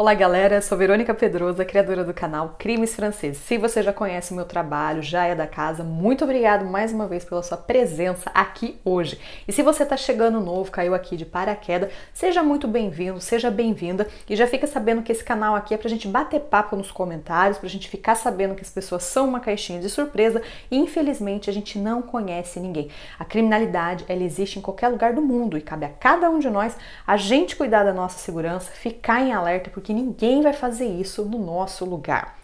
Olá, galera! Sou Verônica Pedrosa, criadora do canal Crimes Franceses. Se você já conhece o meu trabalho, já é da casa, muito obrigado mais uma vez pela sua presença aqui hoje. E se você está chegando novo, caiu aqui de paraquedas, seja muito bem-vindo, seja bem-vinda e já fica sabendo que esse canal aqui é pra gente bater papo nos comentários, pra gente ficar sabendo que as pessoas são uma caixinha de surpresa e infelizmente a gente não conhece ninguém. A criminalidade, ela existe em qualquer lugar do mundo e cabe a cada um de nós a gente cuidar da nossa segurança, ficar em alerta, porque porque ninguém vai fazer isso no nosso lugar.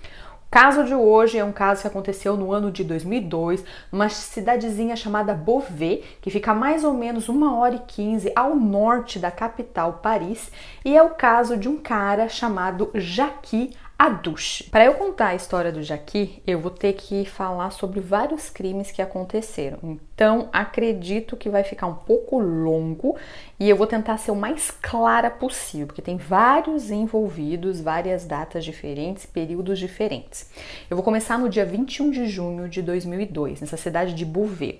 O caso de hoje é um caso que aconteceu no ano de 2002, numa cidadezinha chamada Beauvais, que fica mais ou menos 1 hora e 15 ao norte da capital Paris, e é o caso de um cara chamado Jaqui a Duche. Para eu contar a história do Jaqui, eu vou ter que falar sobre vários crimes que aconteceram. Então, acredito que vai ficar um pouco longo e eu vou tentar ser o mais clara possível, porque tem vários envolvidos, várias datas diferentes, períodos diferentes. Eu vou começar no dia 21 de junho de 2002, nessa cidade de Bouvet.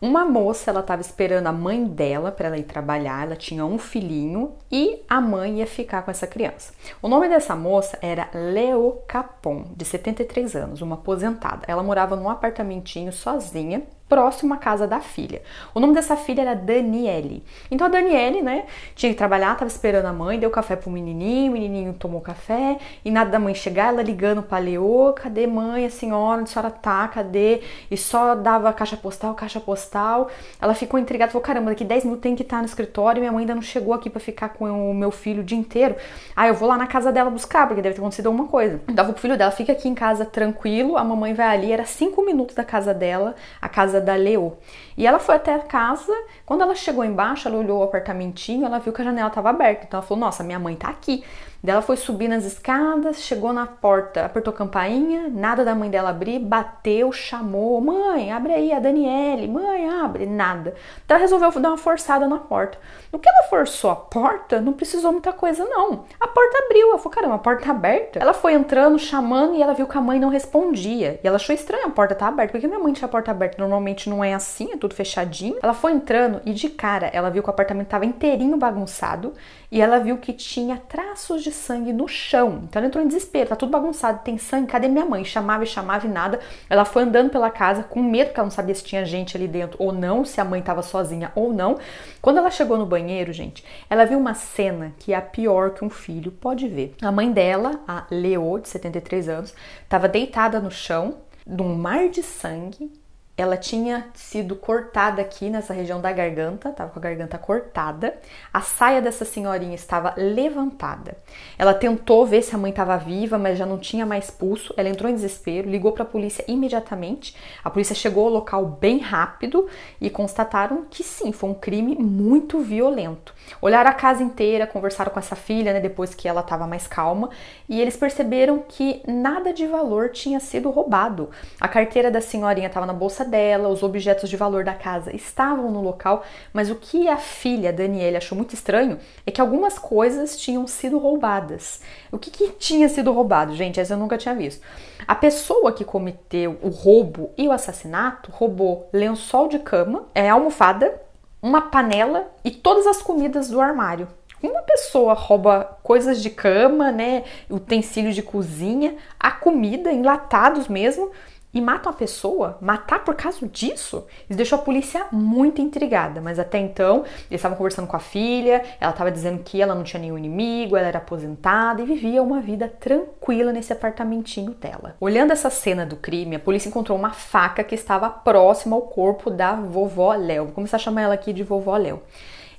Uma moça, ela estava esperando a mãe dela para ela ir trabalhar, ela tinha um filhinho e a mãe ia ficar com essa criança. O nome dessa moça era Leo Capon, de 73 anos, uma aposentada. Ela morava num apartamentinho sozinha próximo à casa da filha. O nome dessa filha era Daniele. Então a Daniele, né, tinha que trabalhar, estava esperando a mãe, deu café pro menininho, o menininho tomou café, e nada da mãe chegar, ela ligando pra Leô, cadê mãe, a senhora, onde a senhora tá, cadê? E só dava caixa postal, caixa postal. Ela ficou intrigada, falou, caramba, daqui 10 minutos tem que estar no escritório, minha mãe ainda não chegou aqui para ficar com o meu filho o dia inteiro. Ah, eu vou lá na casa dela buscar, porque deve ter acontecido alguma coisa. Dava então, pro filho dela, fica aqui em casa tranquilo, a mamãe vai ali, era 5 minutos da casa dela, a casa casa da Leo. E ela foi até a casa, quando ela chegou embaixo, ela olhou o apartamentinho, ela viu que a janela estava aberta. Então ela falou: Nossa, minha mãe tá aqui. Daí ela foi subir nas escadas, chegou na porta, apertou campainha, nada da mãe dela abrir, bateu, chamou: Mãe, abre aí, a Daniele, mãe, abre, nada. Então ela resolveu dar uma forçada na porta. No que ela forçou a porta, não precisou muita coisa, não. A porta abriu. Ela falou: caramba, a porta tá aberta. Ela foi entrando, chamando e ela viu que a mãe não respondia. E ela achou estranho a porta tá aberta, porque minha mãe tinha a porta aberta. Normalmente não é assim, é tudo fechadinho. Ela foi entrando e de cara ela viu que o apartamento tava inteirinho bagunçado e ela viu que tinha traços de sangue no chão. Então ela entrou em desespero: tá tudo bagunçado, tem sangue, cadê minha mãe? Chamava e chamava e nada. Ela foi andando pela casa com medo, porque ela não sabia se tinha gente ali dentro ou não, se a mãe tava sozinha ou não. Quando ela chegou no banheiro, banheiro, gente, ela viu uma cena que é a pior que um filho pode ver. A mãe dela, a Leo, de 73 anos, estava deitada no chão, num mar de sangue, ela tinha sido cortada aqui nessa região da garganta, estava com a garganta cortada. A saia dessa senhorinha estava levantada. Ela tentou ver se a mãe estava viva, mas já não tinha mais pulso. Ela entrou em desespero, ligou para a polícia imediatamente. A polícia chegou ao local bem rápido e constataram que sim, foi um crime muito violento. Olharam a casa inteira, conversaram com essa filha, né, depois que ela estava mais calma, e eles perceberam que nada de valor tinha sido roubado. A carteira da senhorinha estava na bolsa dela, os objetos de valor da casa estavam no local, mas o que a filha Daniela achou muito estranho é que algumas coisas tinham sido roubadas. O que, que tinha sido roubado, gente? Essa eu nunca tinha visto. A pessoa que cometeu o roubo e o assassinato roubou lençol de cama, é, almofada, uma panela e todas as comidas do armário. Uma pessoa rouba coisas de cama, né, utensílios de cozinha, a comida, enlatados mesmo, e matam a pessoa? Matar por causa disso? Isso deixou a polícia muito intrigada, mas até então eles estavam conversando com a filha, ela estava dizendo que ela não tinha nenhum inimigo, ela era aposentada e vivia uma vida tranquila nesse apartamentinho dela. Olhando essa cena do crime, a polícia encontrou uma faca que estava próxima ao corpo da vovó Léo. Vou começar a chamar ela aqui de vovó Léo.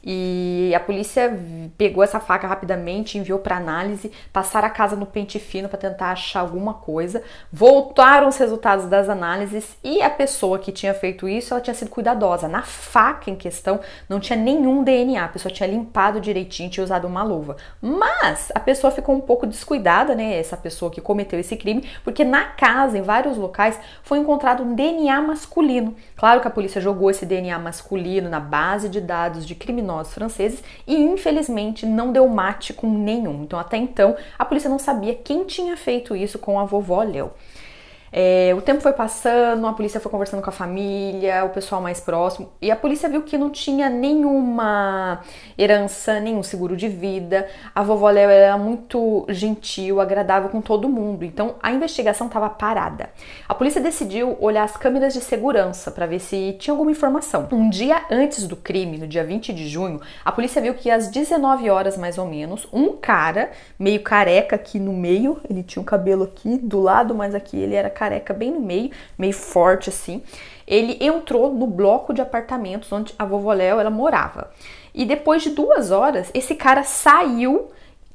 E a polícia pegou essa faca rapidamente, enviou para análise, passaram a casa no pente fino para tentar achar alguma coisa. Voltaram os resultados das análises e a pessoa que tinha feito isso, ela tinha sido cuidadosa. Na faca em questão não tinha nenhum DNA, a pessoa tinha limpado direitinho, tinha usado uma luva. Mas a pessoa ficou um pouco descuidada, né, essa pessoa que cometeu esse crime, porque na casa, em vários locais, foi encontrado um DNA masculino. Claro que a polícia jogou esse DNA masculino na base de dados de criminosos nós franceses e infelizmente não deu mate com nenhum. Então até então a polícia não sabia quem tinha feito isso com a vovó Léo. É, o tempo foi passando, a polícia foi conversando com a família, o pessoal mais próximo, e a polícia viu que não tinha nenhuma herança, nenhum seguro de vida. A vovó Léo era muito gentil, agradável com todo mundo, então a investigação estava parada. A polícia decidiu olhar as câmeras de segurança para ver se tinha alguma informação. Um dia antes do crime, no dia 20 de junho, a polícia viu que às 19 horas mais ou menos, um cara, meio careca aqui no meio, ele tinha o um cabelo aqui do lado, mas aqui ele era careca bem no meio, meio forte assim. Ele entrou no bloco de apartamentos onde a vovó Léo ela morava. E depois de duas horas, esse cara saiu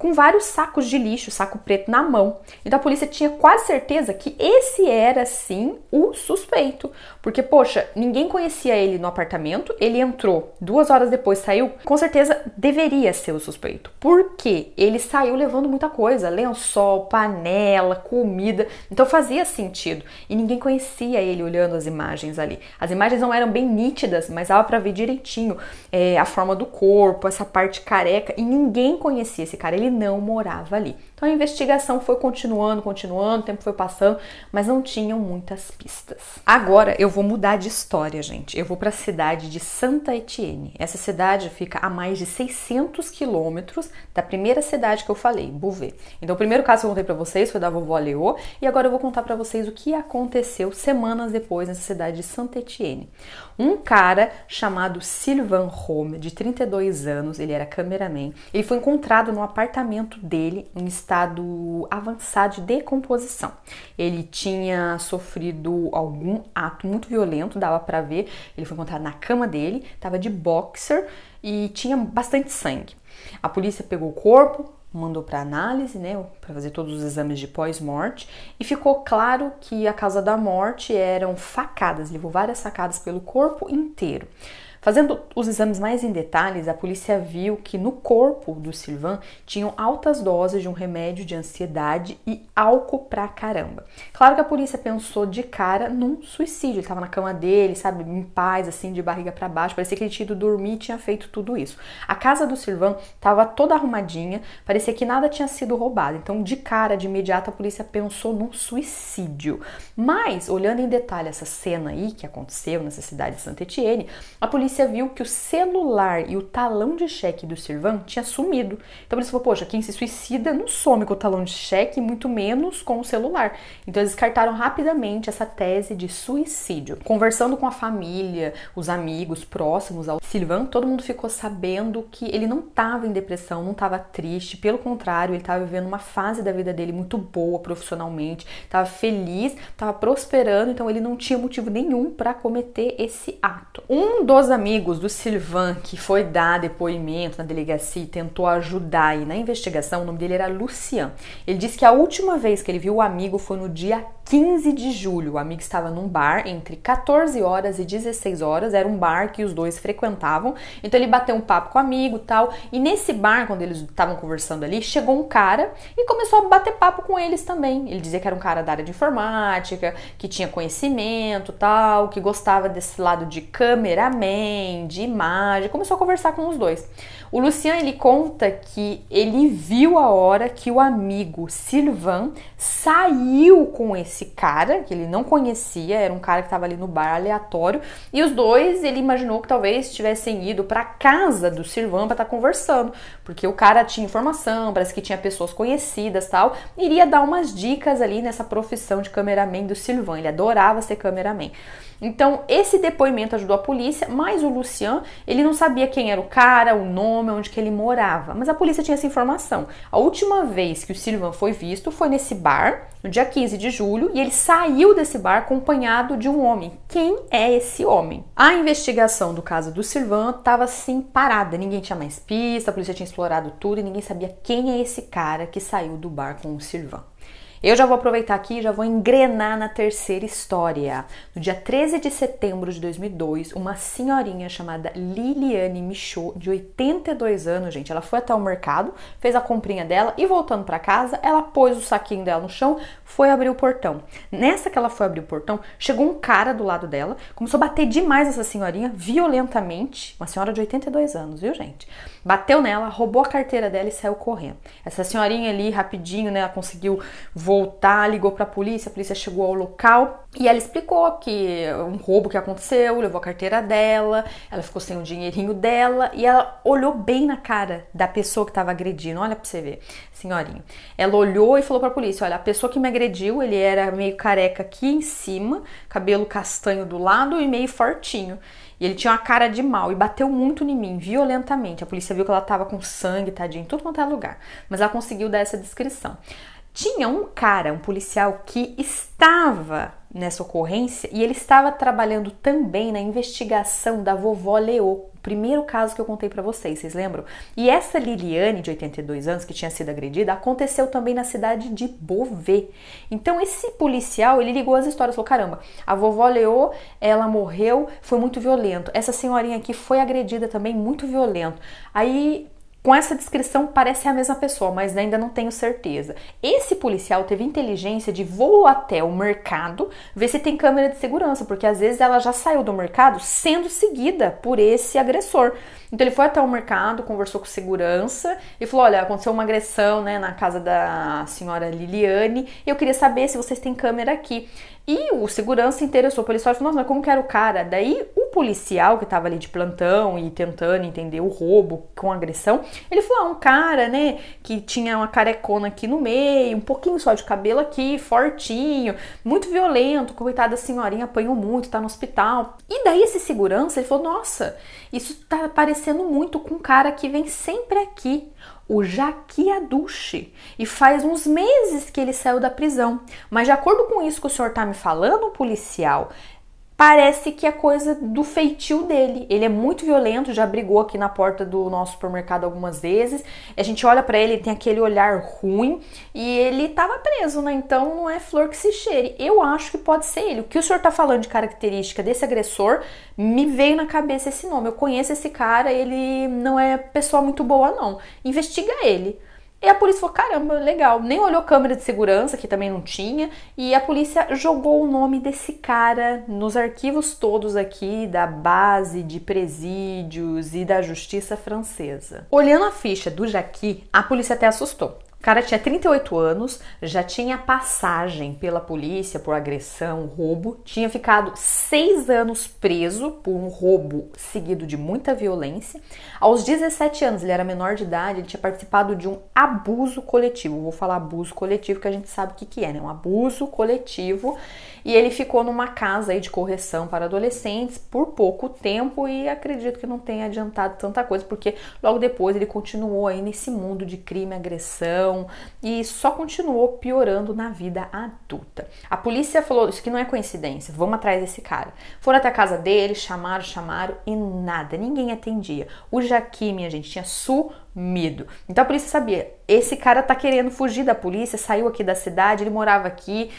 com vários sacos de lixo, saco preto na mão. Então a polícia tinha quase certeza que esse era sim o suspeito, porque poxa, ninguém conhecia ele no apartamento, ele entrou duas horas depois saiu, com certeza deveria ser o suspeito, porque ele saiu levando muita coisa, lençol, panela, comida, então fazia sentido e ninguém conhecia ele olhando as imagens ali. As imagens não eram bem nítidas, mas dava para ver direitinho é, a forma do corpo, essa parte careca e ninguém conhecia esse cara. Ele não morava ali. Então a investigação foi continuando, continuando, o tempo foi passando, mas não tinham muitas pistas. Agora eu vou mudar de história, gente. Eu vou para a cidade de Santa Etienne. Essa cidade fica a mais de 600 quilômetros da primeira cidade que eu falei, Bouvet. Então o primeiro caso que eu contei para vocês foi da vovó Leô e agora eu vou contar para vocês o que aconteceu semanas depois nessa cidade de Santa Etienne. Um cara chamado Sylvain Rome, de 32 anos, ele era cameraman, ele foi encontrado no apartamento dele em estado estado avançado de decomposição. Ele tinha sofrido algum ato muito violento, dava para ver. Ele foi encontrado na cama dele, estava de boxer e tinha bastante sangue. A polícia pegou o corpo, mandou para análise, né, para fazer todos os exames de pós-morte, e ficou claro que a causa da morte eram facadas, levou várias facadas pelo corpo inteiro. Fazendo os exames mais em detalhes, a polícia viu que no corpo do Silvan tinham altas doses de um remédio de ansiedade e álcool pra caramba. Claro que a polícia pensou de cara num suicídio. Ele tava na cama dele, sabe, em paz, assim, de barriga para baixo. Parecia que ele tinha ido dormir e tinha feito tudo isso. A casa do Silvan tava toda arrumadinha, parecia que nada tinha sido roubado. Então, de cara, de imediato, a polícia pensou num suicídio. Mas, olhando em detalhe essa cena aí que aconteceu nessa cidade de Santa Etienne, a polícia polícia viu que o celular e o talão de cheque do Sirvan tinha sumido. Então eles falaram, poxa, quem se suicida não some com o talão de cheque, muito menos com o celular. Então eles descartaram rapidamente essa tese de suicídio. Conversando com a família, os amigos próximos ao Sirvan, todo mundo ficou sabendo que ele não estava em depressão, não estava triste, pelo contrário, ele estava vivendo uma fase da vida dele muito boa profissionalmente, estava feliz, estava prosperando, então ele não tinha motivo nenhum para cometer esse ato. Um dos amigos amigos do Silvan, que foi dar depoimento na delegacia e tentou ajudar e na investigação, o nome dele era Lucian. Ele disse que a última vez que ele viu o amigo foi no dia 15 de julho. O amigo estava num bar entre 14 horas e 16 horas, era um bar que os dois frequentavam. Então ele bateu um papo com o amigo, tal, e nesse bar quando eles estavam conversando ali, chegou um cara e começou a bater papo com eles também. Ele dizia que era um cara da área de informática, que tinha conhecimento, tal, que gostava desse lado de cameraman, de imagem. Começou a conversar com os dois. O Lucian ele conta que ele viu a hora que o amigo Silvan saiu com esse esse cara, que ele não conhecia, era um cara que estava ali no bar aleatório, e os dois ele imaginou que talvez tivessem ido para casa do Sirvan para estar tá conversando, porque o cara tinha informação, parece que tinha pessoas conhecidas tal, e iria dar umas dicas ali nessa profissão de cameraman do Sirvan, ele adorava ser cameraman. Então, esse depoimento ajudou a polícia, mas o Lucian, ele não sabia quem era o cara, o nome, onde que ele morava, mas a polícia tinha essa informação. A última vez que o Sirvan foi visto foi nesse bar, no dia 15 de julho e ele saiu desse bar acompanhado de um homem. Quem é esse homem? A investigação do caso do Sirvan estava assim parada, ninguém tinha mais pista, a polícia tinha explorado tudo e ninguém sabia quem é esse cara que saiu do bar com o Sirvan. Eu já vou aproveitar aqui e já vou engrenar na terceira história. No dia 13 de setembro de 2002, uma senhorinha chamada Liliane Michaud, de 82 anos, gente, ela foi até o mercado, fez a comprinha dela e voltando para casa, ela pôs o saquinho dela no chão, foi abrir o portão. Nessa que ela foi abrir o portão, chegou um cara do lado dela, começou a bater demais essa senhorinha, violentamente, uma senhora de 82 anos, viu, gente? Bateu nela, roubou a carteira dela e saiu correndo. Essa senhorinha ali, rapidinho, né, ela conseguiu voar voltar, ligou para a polícia, a polícia chegou ao local e ela explicou que um roubo que aconteceu, levou a carteira dela, ela ficou sem o dinheirinho dela e ela olhou bem na cara da pessoa que estava agredindo. Olha para você ver, senhorinha. Ela olhou e falou para a polícia: "Olha, a pessoa que me agrediu, ele era meio careca aqui em cima, cabelo castanho do lado e meio fortinho. E ele tinha uma cara de mal e bateu muito em mim, violentamente. A polícia viu que ela estava com sangue, tadinho, em tudo quanto é lugar. Mas ela conseguiu dar essa descrição. Tinha um cara, um policial que estava nessa ocorrência e ele estava trabalhando também na investigação da vovó Leô, primeiro caso que eu contei para vocês, vocês lembram? E essa Liliane, de 82 anos, que tinha sido agredida, aconteceu também na cidade de Beauvais. Então, esse policial, ele ligou as histórias, falou, caramba, a vovó Leô, ela morreu, foi muito violento. Essa senhorinha aqui foi agredida também, muito violento. Aí, com essa descrição parece a mesma pessoa, mas ainda não tenho certeza. Esse policial teve inteligência de voo até o mercado ver se tem câmera de segurança, porque às vezes ela já saiu do mercado sendo seguida por esse agressor. Então ele foi até o mercado, conversou com segurança e falou: "Olha, aconteceu uma agressão, né, na casa da senhora Liliane, e eu queria saber se vocês têm câmera aqui". E o segurança interessou pelo história e falou: "Nossa, mas como que era o cara?". Daí o policial que estava ali de plantão e tentando entender o roubo com agressão, ele falou: ah, um cara, né, que tinha uma carecona aqui no meio, um pouquinho só de cabelo aqui, fortinho, muito violento, coitada da senhorinha, apanhou muito, tá no hospital. E daí esse segurança, ele falou: nossa, isso tá parecendo muito com um cara que vem sempre aqui, o Jaquia Duche e faz uns meses que ele saiu da prisão. Mas de acordo com isso que o senhor está me falando, policial, parece que é coisa do feitio dele. Ele é muito violento, já brigou aqui na porta do nosso supermercado algumas vezes. A gente olha para ele, tem aquele olhar ruim e ele tava preso, né? Então não é flor que se cheire. Eu acho que pode ser ele. O que o senhor tá falando de característica desse agressor, me veio na cabeça esse nome. Eu conheço esse cara, ele não é pessoa muito boa não. Investiga ele. E a polícia falou: caramba, legal. Nem olhou câmera de segurança, que também não tinha. E a polícia jogou o nome desse cara nos arquivos todos aqui da base de presídios e da justiça francesa. Olhando a ficha do Jaqui, a polícia até assustou cara tinha 38 anos, já tinha passagem pela polícia por agressão, roubo, tinha ficado seis anos preso por um roubo seguido de muita violência. Aos 17 anos, ele era menor de idade, ele tinha participado de um abuso coletivo. Vou falar abuso coletivo que a gente sabe o que, que é, né? Um abuso coletivo. E ele ficou numa casa aí de correção para adolescentes por pouco tempo e acredito que não tenha adiantado tanta coisa, porque logo depois ele continuou aí nesse mundo de crime, agressão depressão e só continuou piorando na vida adulta. A polícia falou: Isso que não é coincidência, vamos atrás desse cara. Foram até a casa dele, chamaram, chamaram e nada, ninguém atendia. O Jaqui, minha gente, tinha sumido. Então a polícia sabia: esse cara tá querendo fugir da polícia, saiu aqui da cidade, ele morava aqui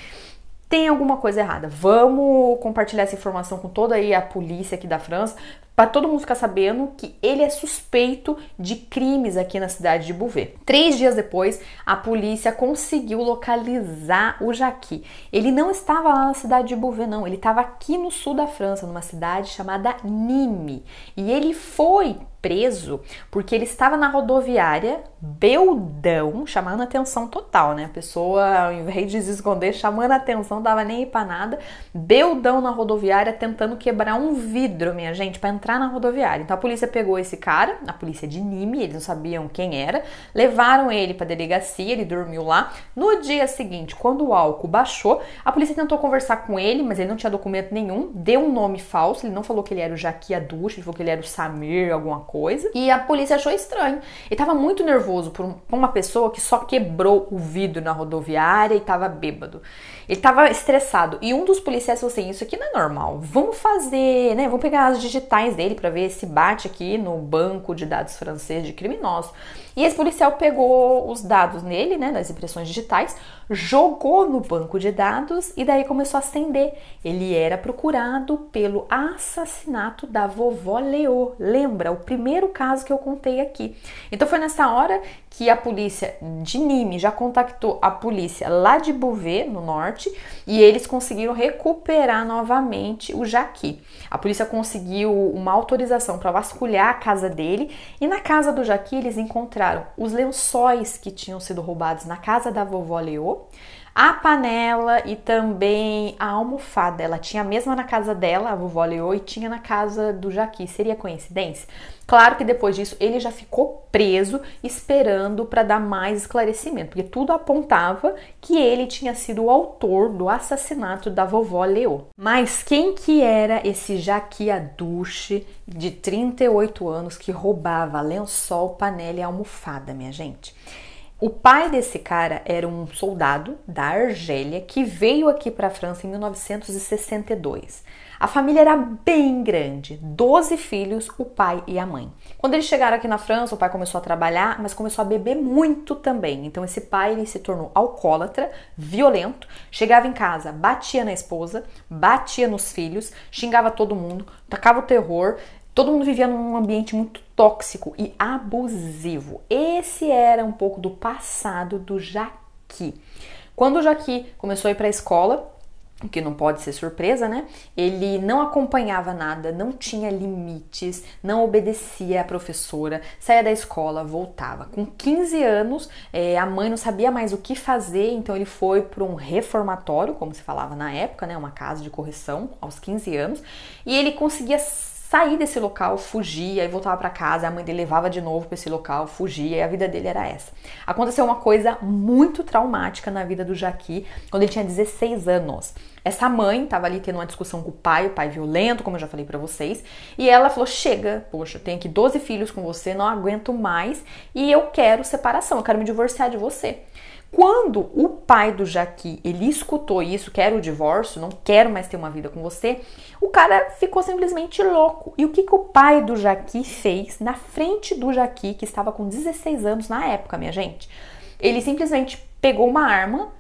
tem alguma coisa errada. Vamos compartilhar essa informação com toda aí a polícia aqui da França, para todo mundo ficar sabendo que ele é suspeito de crimes aqui na cidade de Bouvet. Três dias depois, a polícia conseguiu localizar o Jaqui. Ele não estava lá na cidade de Bouvet, não. Ele estava aqui no sul da França, numa cidade chamada Nîmes. E ele foi preso porque ele estava na rodoviária, beldão, chamando atenção total, né? A pessoa, ao invés de se esconder, chamando atenção, dava nem ir pra nada, beldão na rodoviária, tentando quebrar um vidro, minha gente, para entrar na rodoviária. Então a polícia pegou esse cara, a polícia de Nime, eles não sabiam quem era, levaram ele pra delegacia, ele dormiu lá. No dia seguinte, quando o álcool baixou, a polícia tentou conversar com ele, mas ele não tinha documento nenhum, deu um nome falso, ele não falou que ele era o Jaqui Adush, ele falou que ele era o Samir, alguma coisa coisa. E a polícia achou estranho. Ele tava muito nervoso por uma pessoa que só quebrou o vidro na rodoviária e tava bêbado. Ele tava estressado. E um dos policiais falou assim: Isso aqui não é normal. Vamos fazer, né? Vamos pegar as digitais dele para ver se bate aqui no banco de dados francês de criminosos. E esse policial pegou os dados nele, né? Das impressões digitais, jogou no banco de dados e daí começou a acender. Ele era procurado pelo assassinato da vovó Leô. Lembra? O primeiro caso que eu contei aqui. Então foi nessa hora que a polícia de Nîmes já contactou a polícia lá de Beauvais, no norte e eles conseguiram recuperar novamente o Jaqui. A polícia conseguiu uma autorização para vasculhar a casa dele e na casa do Jaqui eles encontraram os lençóis que tinham sido roubados na casa da vovó Leô, a panela e também a almofada. Ela tinha a mesma na casa dela, a vovó Leô, e tinha na casa do Jaqui. Seria coincidência? Claro que depois disso ele já ficou preso esperando para dar mais esclarecimento, porque tudo apontava que ele tinha sido o autor do assassinato da vovó Leô. Mas quem que era esse Jaqui de 38 anos que roubava lençol, panela e almofada, minha gente? O pai desse cara era um soldado da Argélia que veio aqui para a França em 1962. A família era bem grande, 12 filhos, o pai e a mãe. Quando eles chegaram aqui na França, o pai começou a trabalhar, mas começou a beber muito também. Então esse pai ele se tornou alcoólatra, violento, chegava em casa, batia na esposa, batia nos filhos, xingava todo mundo, tacava o terror, Todo mundo vivia num ambiente muito tóxico e abusivo. Esse era um pouco do passado do Jaqui. Quando o Jaqui começou a ir para a escola, que não pode ser surpresa, né? Ele não acompanhava nada, não tinha limites, não obedecia à professora, saía da escola, voltava. Com 15 anos, é, a mãe não sabia mais o que fazer, então ele foi para um reformatório, como se falava na época, né? Uma casa de correção, aos 15 anos, e ele conseguia sair desse local, fugia e voltava para casa, a mãe dele levava de novo para esse local, fugia, e a vida dele era essa. Aconteceu uma coisa muito traumática na vida do Jaqui quando ele tinha 16 anos. Essa mãe estava ali tendo uma discussão com o pai, o pai violento, como eu já falei para vocês, e ela falou: "Chega, poxa, tenho aqui 12 filhos com você, não aguento mais e eu quero separação, eu quero me divorciar de você". Quando o pai do Jaqui, ele escutou isso, quero o divórcio, não quero mais ter uma vida com você, o cara ficou simplesmente louco. E o que, que o pai do Jaqui fez na frente do Jaqui, que estava com 16 anos na época, minha gente? Ele simplesmente pegou uma arma,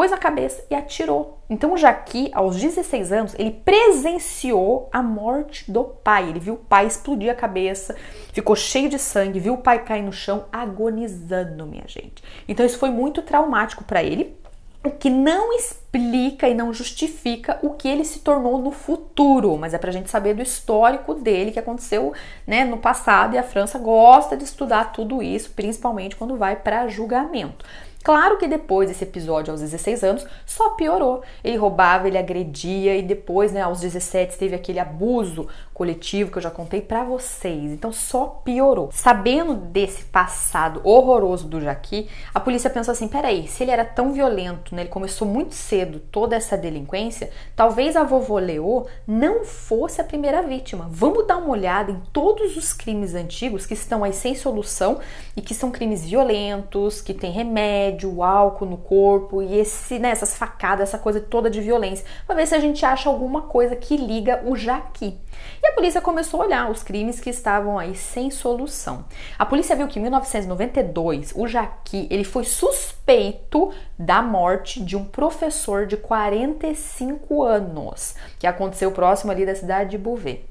pôs a cabeça e atirou. Então, já que aos 16 anos, ele presenciou a morte do pai. Ele viu o pai explodir a cabeça, ficou cheio de sangue, viu o pai cair no chão agonizando, minha gente. Então, isso foi muito traumático para ele, o que não explica e não justifica o que ele se tornou no futuro, mas é para a gente saber do histórico dele que aconteceu né, no passado e a França gosta de estudar tudo isso, principalmente quando vai para julgamento. Claro que depois desse episódio, aos 16 anos, só piorou. Ele roubava, ele agredia e depois, né, aos 17, teve aquele abuso coletivo que eu já contei para vocês. Então só piorou. Sabendo desse passado horroroso do Jaqui, a polícia pensou assim: peraí, se ele era tão violento, né, ele começou muito cedo toda essa delinquência, talvez a vovô Leô não fosse a primeira vítima. Vamos dar uma olhada em todos os crimes antigos que estão aí sem solução e que são crimes violentos, que tem remédio, álcool no corpo e esse, né, essas facadas, essa coisa toda de violência, para ver se a gente acha alguma coisa que liga o Jaqui. E a polícia começou a olhar os crimes que estavam aí sem solução. A polícia viu que em 1992 o Jaqui ele foi suspeito da morte de um professor de 45 anos, que aconteceu próximo ali da cidade de Bouvet.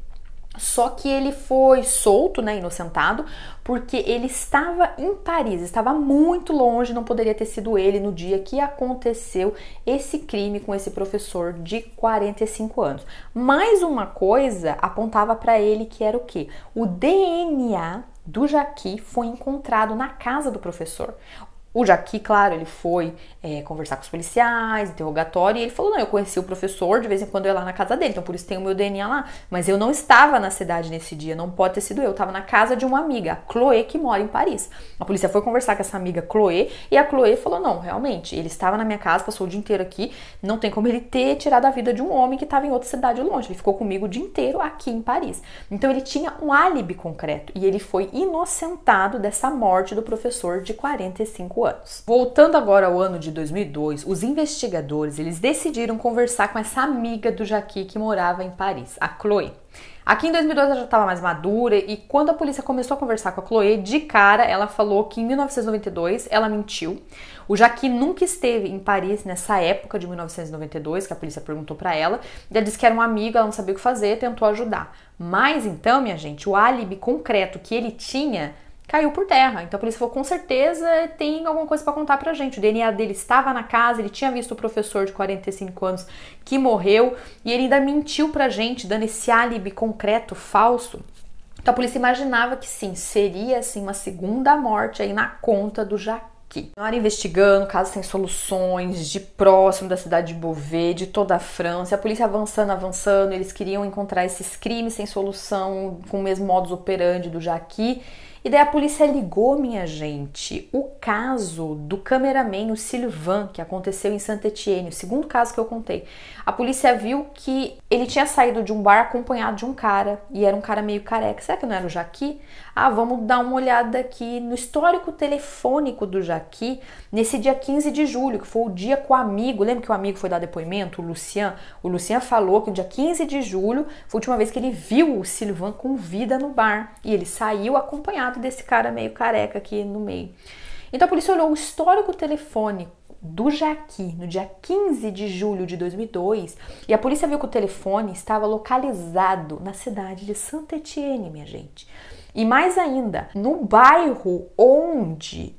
Só que ele foi solto, né, inocentado, porque ele estava em Paris, estava muito longe, não poderia ter sido ele no dia que aconteceu esse crime com esse professor de 45 anos. Mais uma coisa apontava para ele que era o quê? O DNA do Jaqui foi encontrado na casa do professor. O Jaqui, claro, ele foi é, conversar com os policiais, interrogatório, e ele falou: não, eu conheci o professor, de vez em quando eu ia lá na casa dele, então por isso tem o meu DNA lá. Mas eu não estava na cidade nesse dia, não pode ter sido eu, eu estava na casa de uma amiga, a que mora em Paris. A polícia foi conversar com essa amiga Chloé, e a Chloé falou: não, realmente, ele estava na minha casa, passou o dia inteiro aqui, não tem como ele ter tirado a vida de um homem que estava em outra cidade longe, ele ficou comigo o dia inteiro aqui em Paris. Então ele tinha um álibi concreto, e ele foi inocentado dessa morte do professor de 45 cinco anos. Voltando agora ao ano de 2002, os investigadores eles decidiram conversar com essa amiga do Jaqui que morava em Paris, a Chloe. Aqui em 2002 ela já estava mais madura e quando a polícia começou a conversar com a Chloe, de cara ela falou que em 1992 ela mentiu. O Jaqui nunca esteve em Paris nessa época de 1992, que a polícia perguntou para ela. Ela disse que era um amigo, ela não sabia o que fazer, tentou ajudar. Mas então, minha gente, o álibi concreto que ele tinha caiu por terra. Então a polícia falou: com certeza tem alguma coisa para contar pra gente. O DNA dele estava na casa, ele tinha visto o professor de 45 anos que morreu e ele ainda mentiu pra gente, dando esse álibi concreto falso. Então a polícia imaginava que sim, seria assim uma segunda morte aí na conta do Jaque Na então, hora investigando casos sem soluções, de próximo da cidade de Beauvais, de toda a França. A polícia avançando, avançando, eles queriam encontrar esses crimes sem solução, com o mesmo modus operandi do Jaqui. E daí a polícia ligou, minha gente, o caso do cameraman, o Silvan que aconteceu em Saint-Etienne, o segundo caso que eu contei a polícia viu que ele tinha saído de um bar acompanhado de um cara e era um cara meio careca. Será que não era o Jaqui? Ah, vamos dar uma olhada aqui no histórico telefônico do Jaqui nesse dia 15 de julho, que foi o dia com o amigo. Lembra que o amigo foi dar depoimento, o Lucian? O Lucian falou que no dia 15 de julho foi a última vez que ele viu o Silvan com vida no bar e ele saiu acompanhado desse cara meio careca aqui no meio. Então a polícia olhou o histórico telefônico do Jaqui, no dia 15 de julho de 2002, e a polícia viu que o telefone estava localizado na cidade de saint Etienne, minha gente. E mais ainda, no bairro onde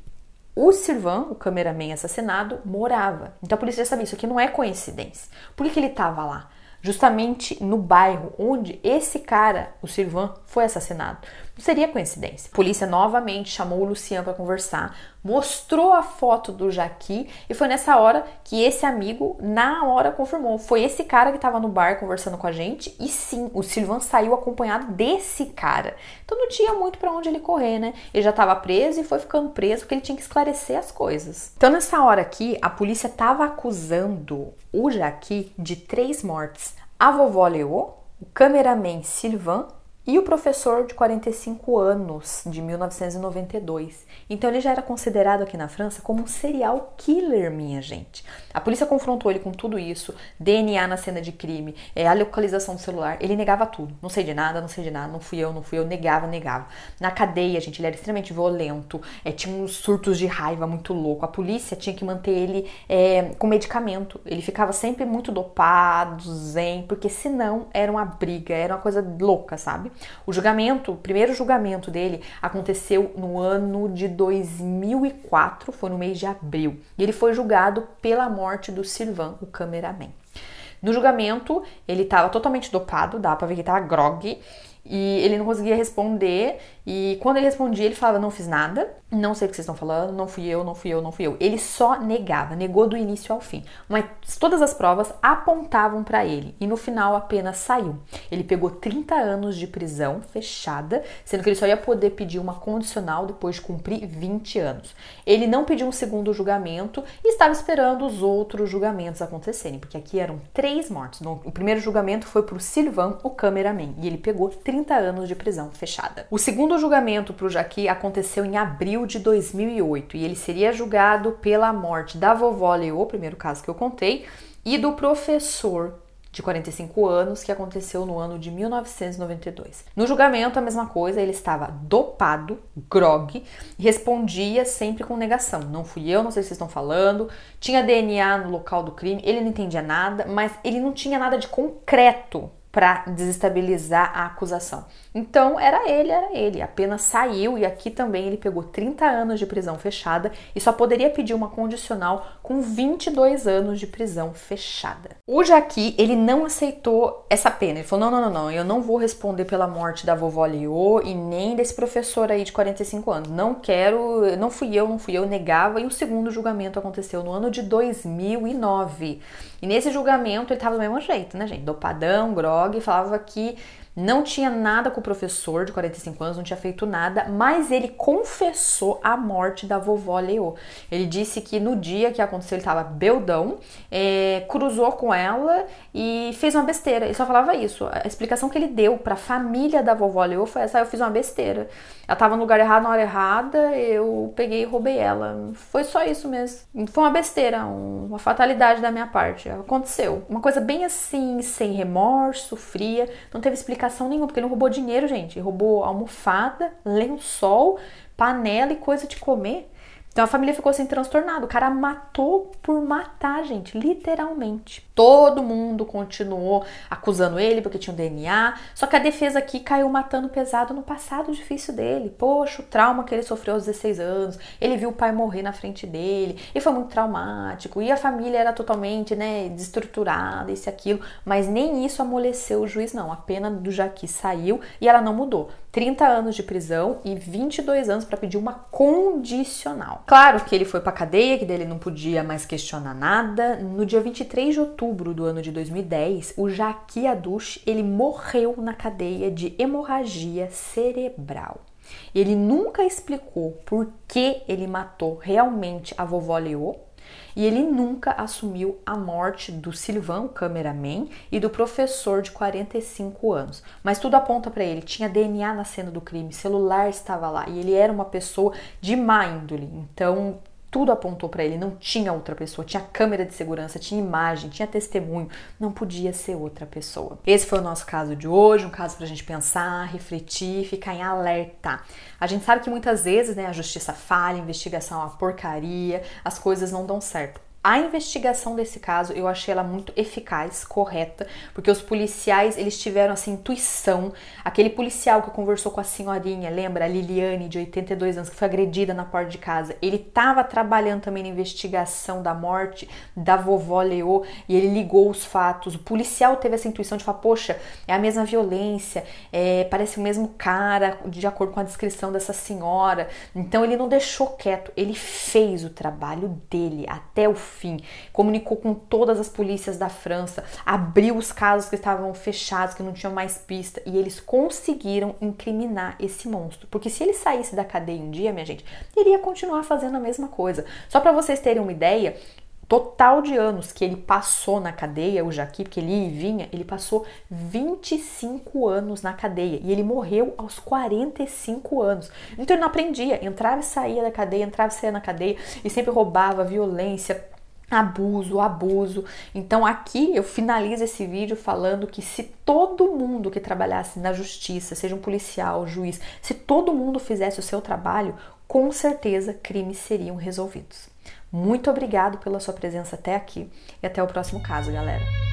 o Sirvan, o cameraman assassinado, morava. Então a polícia já sabia, isso aqui não é coincidência. Por que, que ele estava lá? Justamente no bairro onde esse cara, o Sirvan, foi assassinado seria coincidência. A polícia novamente chamou o Lucian para conversar, mostrou a foto do Jaqui e foi nessa hora que esse amigo, na hora, confirmou. Foi esse cara que estava no bar conversando com a gente e sim, o Silvan saiu acompanhado desse cara. Então não tinha muito para onde ele correr, né? Ele já estava preso e foi ficando preso porque ele tinha que esclarecer as coisas. Então nessa hora aqui, a polícia estava acusando o Jaqui de três mortes. A vovó Leô, o cameraman Silvan e o professor de 45 anos, de 1992. Então ele já era considerado aqui na França como um serial killer, minha gente. A polícia confrontou ele com tudo isso, DNA na cena de crime, é, a localização do celular, ele negava tudo. Não sei de nada, não sei de nada, não fui eu, não fui eu, negava, negava. Na cadeia, gente, ele era extremamente violento, é, tinha uns surtos de raiva muito louco. A polícia tinha que manter ele é, com medicamento. Ele ficava sempre muito dopado, zen, porque senão era uma briga, era uma coisa louca, sabe? O julgamento, o primeiro julgamento dele aconteceu no ano de 2004, foi no mês de abril, e ele foi julgado pela morte do Silvan, o cameraman. No julgamento, ele estava totalmente dopado, dá para ver que estava grog, e ele não conseguia responder. E quando ele respondia, ele falava: Não fiz nada, não sei o que vocês estão falando, não fui eu, não fui eu, não fui eu. Ele só negava, negou do início ao fim. Mas todas as provas apontavam para ele. E no final apenas saiu. Ele pegou 30 anos de prisão fechada, sendo que ele só ia poder pedir uma condicional depois de cumprir 20 anos. Ele não pediu um segundo julgamento e estava esperando os outros julgamentos acontecerem, porque aqui eram três mortes. O primeiro julgamento foi para o Silvan, o cameraman, e ele pegou 30 30 anos de prisão fechada. O segundo julgamento para o Jaqui aconteceu em abril de 2008 e ele seria julgado pela morte da vovó Leo, o primeiro caso que eu contei, e do professor de 45 anos, que aconteceu no ano de 1992. No julgamento, a mesma coisa, ele estava dopado, grog, respondia sempre com negação. Não fui eu, não sei se vocês estão falando. Tinha DNA no local do crime, ele não entendia nada, mas ele não tinha nada de concreto para desestabilizar a acusação. Então era ele, era ele. A pena saiu e aqui também ele pegou 30 anos de prisão fechada e só poderia pedir uma condicional com 22 anos de prisão fechada. O Jaqui, ele não aceitou essa pena. Ele falou: "Não, não, não, não, eu não vou responder pela morte da vovó Liô e nem desse professor aí de 45 anos. Não quero, não fui eu, não fui eu, negava". E o segundo julgamento aconteceu no ano de 2009. E nesse julgamento ele tava do mesmo jeito, né, gente? Dopadão, grosso blog, falava que não tinha nada com o professor de 45 anos, não tinha feito nada, mas ele confessou a morte da vovó Leô. Ele disse que no dia que aconteceu ele estava beldão, é, cruzou com ela e fez uma besteira. Ele só falava isso. A explicação que ele deu para a família da vovó Leô foi essa: ah, eu fiz uma besteira. Ela estava no lugar errado, na hora errada, eu peguei e roubei ela. Foi só isso mesmo. Foi uma besteira, uma fatalidade da minha parte. Aconteceu. Uma coisa bem assim, sem remorso, fria, não teve explicação aplicação nenhuma, porque ele não roubou dinheiro, gente. roubou almofada, lençol, panela e coisa de comer. Então a família ficou assim transtornada. O cara matou por matar, gente, literalmente. Todo mundo continuou acusando ele porque tinha um DNA. Só que a defesa aqui caiu matando pesado no passado difícil dele. Poxa, o trauma que ele sofreu aos 16 anos. Ele viu o pai morrer na frente dele. E foi muito traumático. E a família era totalmente, né, destruturada, isso e aquilo. Mas nem isso amoleceu o juiz, não. A pena do Jaqui saiu e ela não mudou. 30 anos de prisão e 22 anos para pedir uma condicional. Claro que ele foi para cadeia, que dele não podia mais questionar nada. No dia 23 de outubro, outubro do ano de 2010, o Jaqui Adush, ele morreu na cadeia de hemorragia cerebral. Ele nunca explicou por que ele matou realmente a vovó Leô e ele nunca assumiu a morte do Silvão, cameraman, e do professor de 45 anos. Mas tudo aponta para ele, tinha DNA na cena do crime, celular estava lá e ele era uma pessoa de má índole. Então, tudo apontou para ele, não tinha outra pessoa, tinha câmera de segurança, tinha imagem, tinha testemunho, não podia ser outra pessoa. Esse foi o nosso caso de hoje, um caso para a gente pensar, refletir, ficar em alerta. A gente sabe que muitas vezes né, a justiça falha, a investigação é uma porcaria, as coisas não dão certo a investigação desse caso eu achei ela muito eficaz, correta, porque os policiais eles tiveram essa intuição. Aquele policial que conversou com a senhorinha, lembra? A Liliane, de 82 anos, que foi agredida na porta de casa. Ele estava trabalhando também na investigação da morte da vovó Leô e ele ligou os fatos. O policial teve essa intuição de falar: poxa, é a mesma violência, é, parece o mesmo cara, de acordo com a descrição dessa senhora. Então ele não deixou quieto, ele fez o trabalho dele até o fim, comunicou com todas as polícias da França, abriu os casos que estavam fechados, que não tinham mais pista, e eles conseguiram incriminar esse monstro. Porque se ele saísse da cadeia um dia, minha gente, iria continuar fazendo a mesma coisa. Só para vocês terem uma ideia, total de anos que ele passou na cadeia, o Jaqui, porque ele ia e vinha, ele passou 25 anos na cadeia e ele morreu aos 45 anos. Então ele não aprendia, entrava e saía da cadeia, entrava e saía na cadeia e sempre roubava, violência, abuso, abuso. Então aqui eu finalizo esse vídeo falando que se todo mundo que trabalhasse na justiça, seja um policial, juiz, se todo mundo fizesse o seu trabalho, com certeza crimes seriam resolvidos. Muito obrigado pela sua presença até aqui e até o próximo caso, galera.